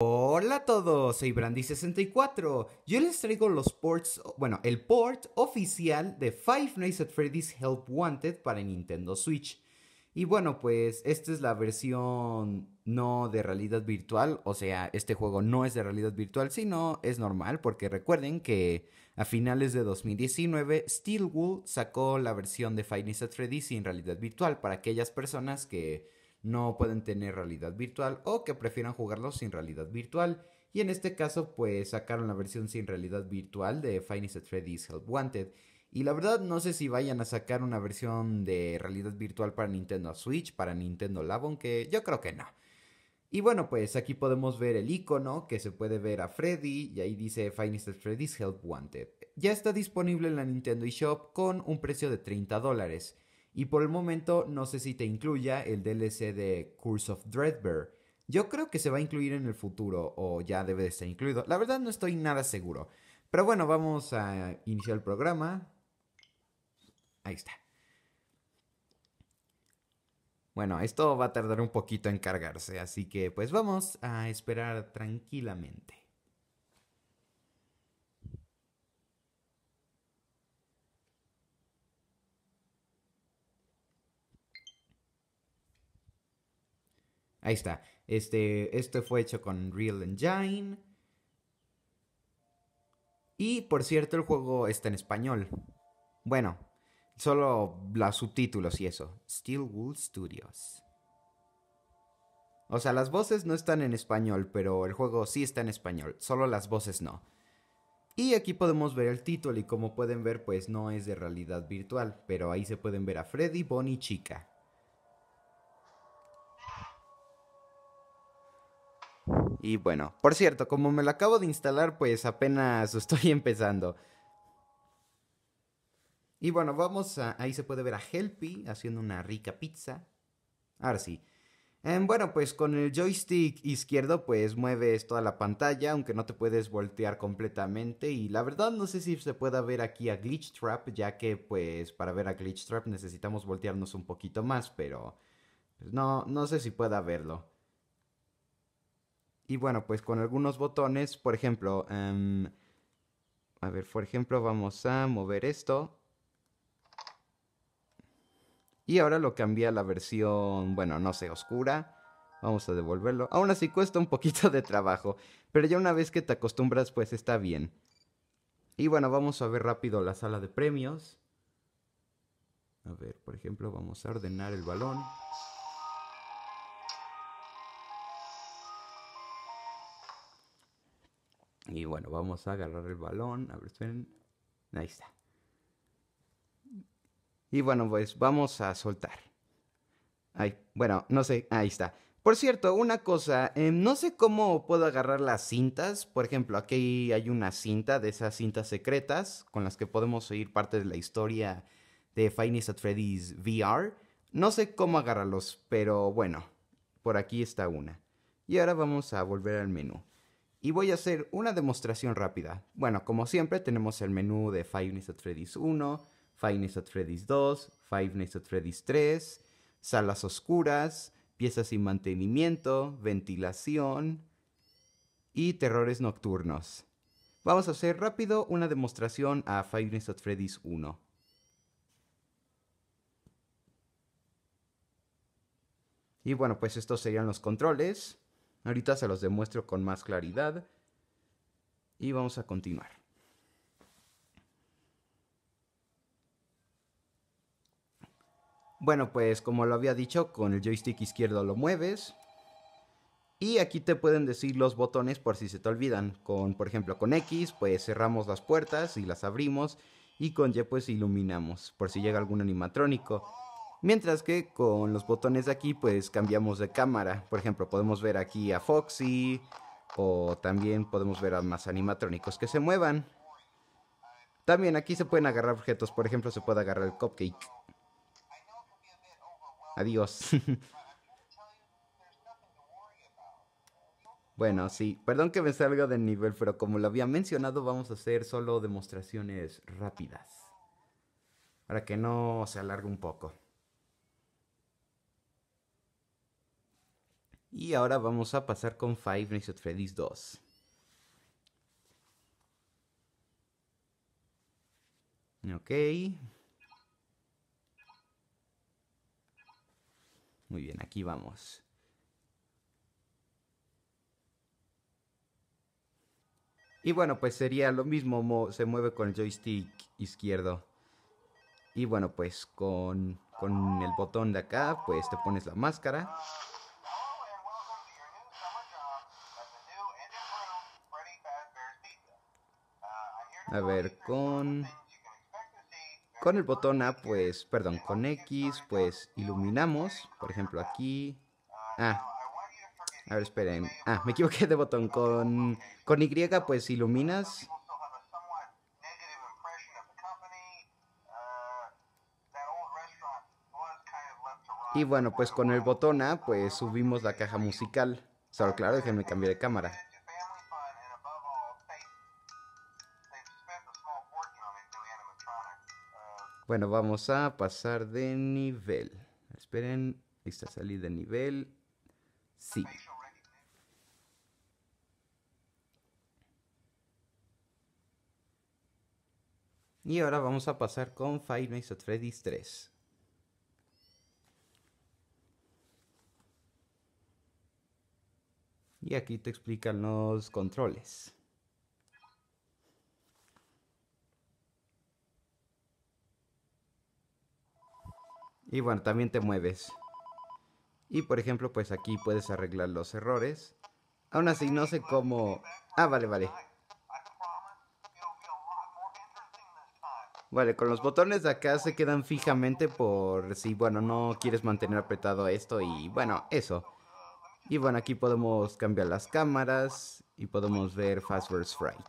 Hola a todos, soy Brandy64. Yo les traigo los ports, bueno, el port oficial de Five Nights at Freddy's Help Wanted para Nintendo Switch. Y bueno, pues esta es la versión no de realidad virtual, o sea, este juego no es de realidad virtual, sino es normal, porque recuerden que a finales de 2019 Wool sacó la versión de Five Nights at Freddy's sin realidad virtual para aquellas personas que no pueden tener realidad virtual o que prefieran jugarlo sin realidad virtual. Y en este caso, pues sacaron la versión sin realidad virtual de Finest Freddy's Help Wanted. Y la verdad no sé si vayan a sacar una versión de realidad virtual para Nintendo Switch, para Nintendo Lavon que yo creo que no. Y bueno, pues aquí podemos ver el icono que se puede ver a Freddy y ahí dice Finest Freddy's Help Wanted. Ya está disponible en la Nintendo eShop con un precio de 30 dólares. Y por el momento no sé si te incluya el DLC de Curse of Dreadbear. Yo creo que se va a incluir en el futuro o ya debe de estar incluido. La verdad no estoy nada seguro. Pero bueno, vamos a iniciar el programa. Ahí está. Bueno, esto va a tardar un poquito en cargarse, así que pues vamos a esperar tranquilamente. Ahí está. Este, este, fue hecho con Real Engine. Y por cierto, el juego está en español. Bueno, solo los subtítulos y eso. Steel Wool Studios. O sea, las voces no están en español, pero el juego sí está en español, solo las voces no. Y aquí podemos ver el título y como pueden ver, pues no es de realidad virtual, pero ahí se pueden ver a Freddy, Bonnie y Chica. Y bueno, por cierto, como me lo acabo de instalar, pues apenas estoy empezando. Y bueno, vamos a... Ahí se puede ver a Helpy haciendo una rica pizza. Ahora sí. Em, bueno, pues con el joystick izquierdo, pues mueves toda la pantalla, aunque no te puedes voltear completamente. Y la verdad no sé si se pueda ver aquí a Glitch Trap, ya que pues para ver a Glitch Trap necesitamos voltearnos un poquito más, pero... Pues, no, no sé si pueda verlo. Y bueno, pues con algunos botones, por ejemplo, em, a ver, por ejemplo, vamos a mover esto. Y ahora lo cambia a la versión, bueno, no sé, oscura. Vamos a devolverlo. Aún así cuesta un poquito de trabajo, pero ya una vez que te acostumbras, pues está bien. Y bueno, vamos a ver rápido la sala de premios. A ver, por ejemplo, vamos a ordenar el balón. Y bueno, vamos a agarrar el balón. A ver, Ahí está. Y bueno, pues vamos a soltar. Ay, bueno, no sé, ahí está. Por cierto, una cosa, em, no sé cómo puedo agarrar las cintas. Por ejemplo, aquí hay una cinta de esas cintas secretas con las que podemos oír parte de la historia de Finest at Freddy's VR. No sé cómo agarrarlos, pero bueno, por aquí está una. Y ahora vamos a volver al menú y voy a hacer una demostración rápida. Bueno, como siempre tenemos el menú de Five Nights at Freddy's 1, Five Nights at Freddy's 2, Five Nights at Freddy's 3, salas oscuras, piezas sin mantenimiento, ventilación y terrores nocturnos. Vamos a hacer rápido una demostración a Five Nights at Freddy's 1. Y bueno, pues estos serían los controles. Ahorita se los demuestro con más claridad. Y vamos a continuar. Bueno, pues como lo había dicho, con el joystick izquierdo lo mueves. Y aquí te pueden decir los botones por si se te olvidan. Con, por ejemplo, con X, pues cerramos las puertas y las abrimos. Y con Y, pues iluminamos, por si llega algún animatrónico. Mientras que con los botones de aquí pues cambiamos de cámara. Por ejemplo, podemos ver aquí a Foxy o también podemos ver a más animatrónicos que se muevan. También aquí se pueden agarrar objetos, por ejemplo se puede agarrar el cupcake. Adiós. bueno, sí, perdón que me salga del nivel, pero como lo había mencionado vamos a hacer solo demostraciones rápidas. Para que no se alargue un poco. Y ahora vamos a pasar con Five Nights at Freddy's 2. Ok. Muy bien, aquí vamos. Y bueno, pues sería lo mismo, se mueve con el joystick izquierdo. Y bueno, pues con, con el botón de acá, pues te pones la máscara. A ver, con... Con el botón A, pues, perdón, con X, pues iluminamos. Por ejemplo, aquí. Ah. A ver, esperen. Ah, me equivoqué de botón. Con, con Y, pues iluminas. Y bueno, pues con el botón A, pues subimos la caja musical. Solo claro, déjenme cambiar de cámara. Bueno, vamos a pasar de nivel. Esperen, está salida de nivel. Sí. Y ahora vamos a pasar con Five Nights at Freddy's 3. Y aquí te explican los controles. Y bueno, también te mueves. Y por ejemplo, pues aquí puedes arreglar los errores. Aún así, no sé cómo... Ah, vale, vale. Vale, con los botones de acá se quedan fijamente por si, bueno, no quieres mantener apretado esto y, bueno, eso. Y bueno, aquí podemos cambiar las cámaras y podemos ver Fast Fright.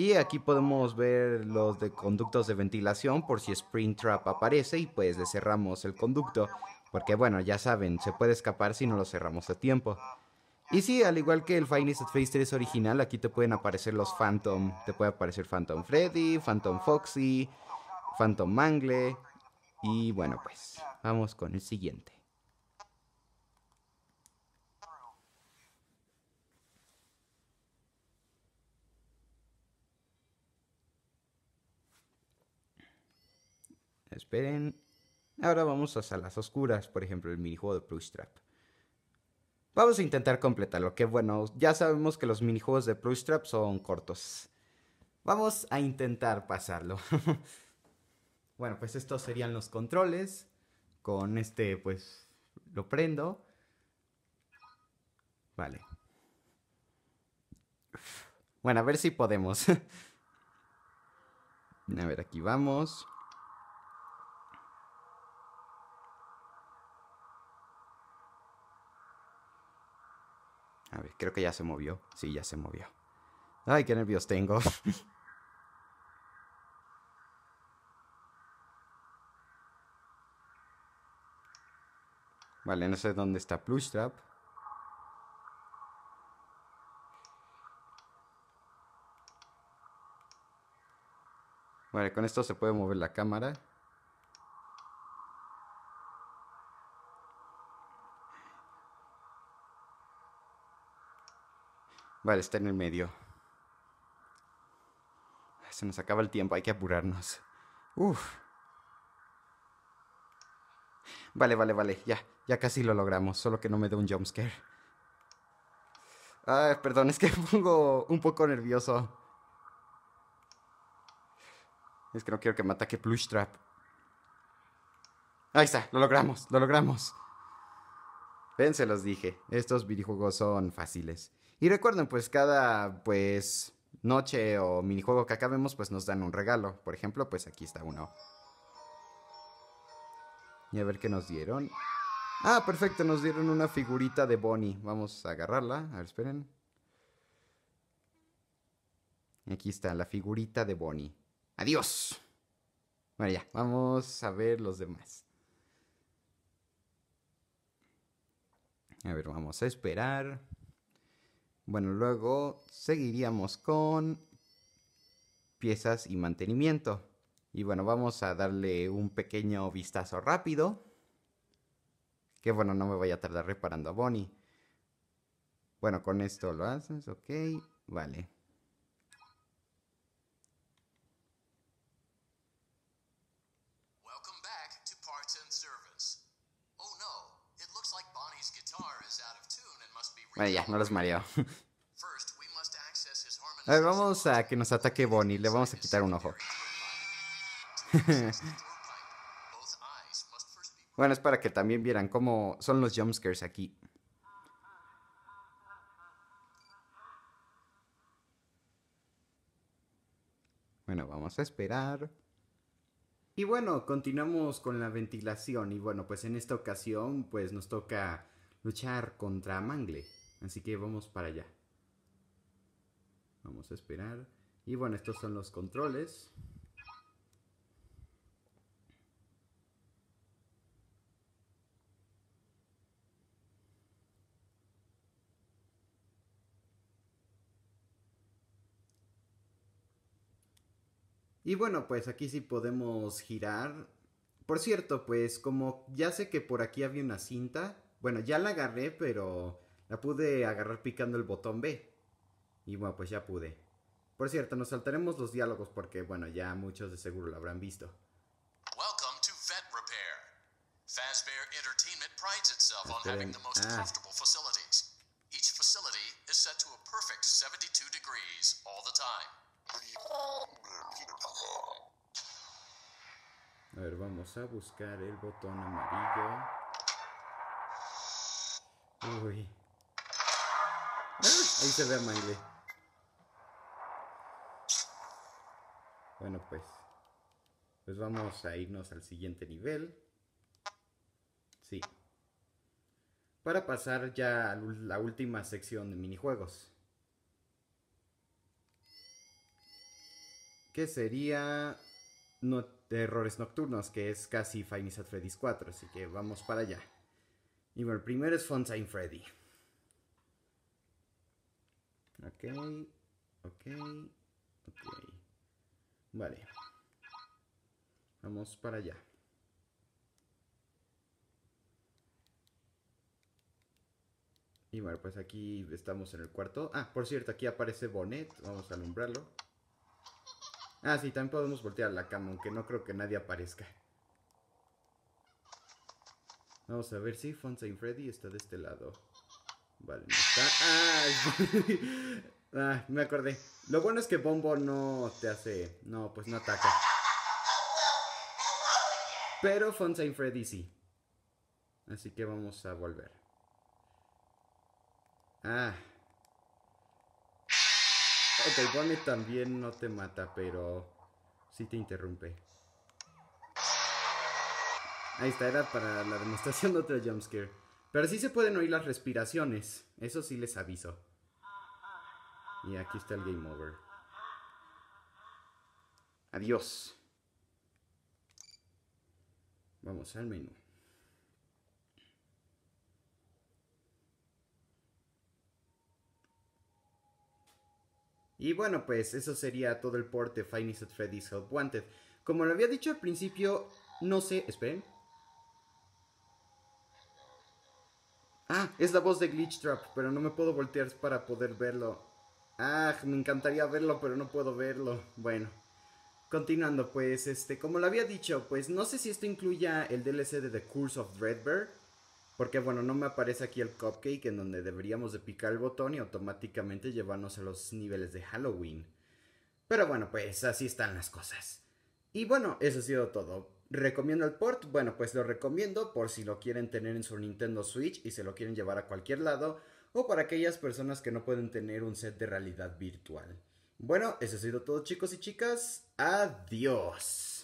Y aquí podemos ver los de conductos de ventilación por si Springtrap aparece y pues le cerramos el conducto. Porque bueno, ya saben, se puede escapar si no lo cerramos a tiempo. Y sí, al igual que el Finest at 3 original, aquí te pueden aparecer los Phantom. Te puede aparecer Phantom Freddy, Phantom Foxy, Phantom Mangle. Y bueno, pues vamos con el siguiente. Esperen. Ahora vamos a salas oscuras, por ejemplo, el minijuego de Trap. Vamos a intentar completarlo, que bueno, ya sabemos que los minijuegos de Trap son cortos. Vamos a intentar pasarlo. bueno, pues estos serían los controles. Con este, pues, lo prendo. Vale. Bueno, a ver si podemos. a ver, aquí vamos. A ver, creo que ya se movió. Sí, ya se movió. Ay, qué nervios tengo. vale, no sé dónde está Trap. Vale, con esto se puede mover la cámara. Vale, está en el medio. Se nos acaba el tiempo, hay que apurarnos. Uf. Vale, vale, vale, ya, ya casi lo logramos, solo que no me dé un jumpscare. Ay, perdón, es que me pongo un poco nervioso. Es que no quiero que me ataque Plush Trap. Ahí está, lo logramos, lo logramos. Ven, se los dije, estos videojuegos son fáciles. Y recuerden, pues cada pues noche o minijuego que acabemos, pues nos dan un regalo. Por ejemplo, pues aquí está uno. Y a ver qué nos dieron. Ah, perfecto, nos dieron una figurita de Bonnie. Vamos a agarrarla. A ver, esperen. Aquí está, la figurita de Bonnie. ¡Adiós! Bueno, ya, vamos a ver los demás. A ver, vamos a esperar. Bueno, luego seguiríamos con piezas y mantenimiento. Y bueno, vamos a darle un pequeño vistazo rápido. Que bueno, no me voy a tardar reparando a Bonnie. Bueno, con esto lo haces, ok, vale. Bueno, ya, no los mareo. vamos a que nos ataque Bonnie. Le vamos a quitar un ojo. bueno, es para que también vieran cómo son los jumpscares aquí. Bueno, vamos a esperar. Y bueno, continuamos con la ventilación. Y bueno, pues en esta ocasión, pues nos toca luchar contra Mangle. Así que vamos para allá. Vamos a esperar. Y bueno, estos son los controles. Y bueno, pues aquí sí podemos girar. Por cierto, pues como ya sé que por aquí había una cinta, bueno, ya la agarré, pero la pude agarrar picando el botón B. Y bueno, pues ya pude. Por cierto, nos saltaremos los diálogos porque, bueno, ya muchos de seguro lo habrán visto. Welcome to Vet Repair. Fazbear Entertainment prides itself on having the most ah. comfortable facilities. Each facility is set to a perfect 72 degrees all the time. A ver, vamos a buscar el botón amarillo. Uy. Ah, ahí se ve a Maile. Bueno, pues. Pues vamos a irnos al siguiente nivel. Sí. Para pasar ya a la última sección de minijuegos. Que sería no, Errores Nocturnos, que es casi final 4. Así que vamos para allá. Y el primero es Fontaine Freddy. Ok, ok, ok. Vale. Vamos para allá. Y bueno, pues aquí estamos en el cuarto. Ah, por cierto, aquí aparece Bonet. Vamos a alumbrarlo. Ah, sí, también podemos voltear la cama, aunque no creo que nadie aparezca. Vamos a ver si Fontaine Freddy está de este lado. Vale, no ¡Ah! me acordé. Lo bueno es que Bombo no te hace. No, pues no ataca. Pero Fontaine Freddy sí. Así que vamos a volver. Ah. Ok, Bonnie también no te mata, pero sí te interrumpe. Ahí está, era para la demostración de otro jumpscare. Pero sí se pueden oír las respiraciones, eso sí les aviso. Y aquí está el game over. Adiós. Vamos al menú. Y bueno, pues eso sería todo el porte de Finest Freddy's Help Wanted. Como lo había dicho al principio, no sé, esperen, Ah, es la voz de Glitch Trap, pero no me puedo voltear para poder verlo. Ah, me encantaría verlo, pero no puedo verlo. Bueno, continuando, pues, este, como lo había dicho, pues no sé si esto incluya el DLC de The Curse of Dreadbear. Porque bueno, no me aparece aquí el cupcake en donde deberíamos de picar el botón y automáticamente llevarnos a los niveles de Halloween. Pero bueno, pues así están las cosas. Y bueno, eso ha sido todo. ¿Recomiendo el port? Bueno, pues lo recomiendo por si lo quieren tener en su Nintendo Switch y se lo quieren llevar a cualquier lado o para aquellas personas que no pueden tener un set de realidad virtual. Bueno, eso ha sido todo chicos y chicas. Adiós.